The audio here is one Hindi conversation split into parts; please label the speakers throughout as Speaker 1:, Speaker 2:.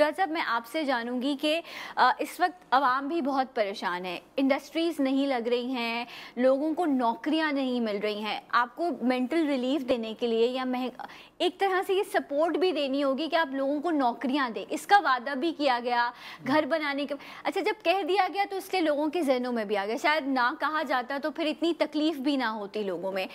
Speaker 1: डॉक्टर साहब मैं आपसे जानूंगी कि इस वक्त आवाम भी बहुत परेशान है इंडस्ट्रीज नहीं लग रही हैं लोगों को नौकरियां नहीं मिल रही हैं आपको मेंटल रिलीफ देने के लिए या मह एक तरह से ये सपोर्ट भी देनी होगी कि आप लोगों को नौकरियां दें इसका वादा भी किया गया घर बनाने के अच्छा जब कह दिया गया तो इसलिए लोगों के जहनों में भी आ गया शायद ना कहा जाता तो फिर इतनी तकलीफ भी ना होती लोगों में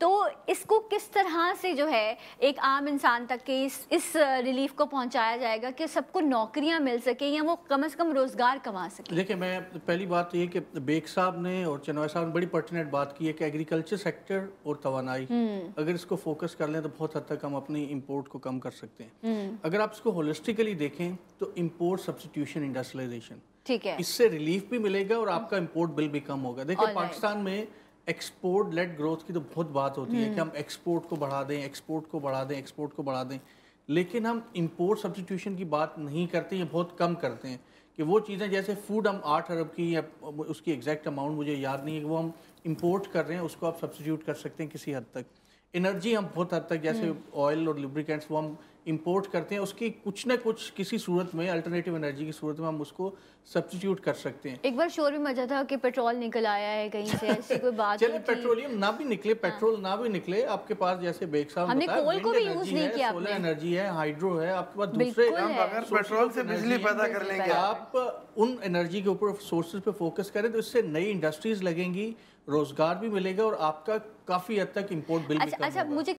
Speaker 1: तो इसको किस तरह से जो है एक आम इंसान तक के इस इस रिलीफ को पहुंचाया जाएगा कि सब सबको नौकरियां मिल सके या वो कम से कम रोजगार कमा सके
Speaker 2: देखिए मैं पहली बात तो ये कि बेग साहब ने और चनोय साहब ने बड़ी पर्टिनेट बात की है कि एग्रीकल्चर सेक्टर और तोानाई हम्म। अगर इसको फोकस कर लें तो बहुत हद तक हम अपनी इम्पोर्ट को कम कर सकते हैं हम्म। अगर आप इसको होलिस्टिकली देखें तो इम्पोर्ट सब्सटीट्यूशन इंडस्ट्रियलाइजेशन ठीक है इससे रिलीफ भी मिलेगा और आपका इम्पोर्ट बिल भी कम होगा देखिए पाकिस्तान में एक्सपोर्ट लेट ग्रोथ की तो बहुत बात होती है हम्म। कि हम एक्सपोर्ट को बढ़ा दें एक्सपोर्ट को बढ़ा दें एक्सपोर्ट को बढ़ा दें लेकिन हम इम्पोर्ट सब्सटीट्यूशन की बात नहीं करते हैं बहुत कम करते हैं कि वो चीज़ें जैसे फूड हम आठ अरब की या उसकी एग्जैक्ट अमाउंट मुझे याद नहीं है कि वो हम इम्पोर्ट कर रहे हैं उसको आप सब्सटीट्यूट कर सकते हैं किसी हद तक एनर्जी हम बहुत हद तक जैसे ऑयल हम्म। और लिब्रिकेंट्स वो हम इम्पोर्ट करते हैं उसकी कुछ ना कुछ किसी सूरत में अल्टरनेटिव एनर्जी की सूरत में हम उसको सब्सटीट्यूट कर सकते हैं
Speaker 1: एक बार शोर भी मजा था कि पेट्रोल निकल आया है कहीं से ऐसी कोई बात चलिए
Speaker 2: पेट्रोलियम ना भी निकले पेट्रोल हाँ। ना भी निकले आपके पास जैसे बेग साहब हमने कोल को भी यूज नहीं किया सोलर एनर्जी है हाइड्रो है आपके पास दूसरे अगर पेट्रोल से बिजली पैदा कर लेंगे आप उन एनर्जी के ऊपर सोर्सेज पे फोकस करें तो इससे नई इंडस्ट्रीज लगेंगी रोजगार भी मिलेगा और आपका काफी हद तक इम्पोर्ट बिल अच्छा, अच्छा मुझे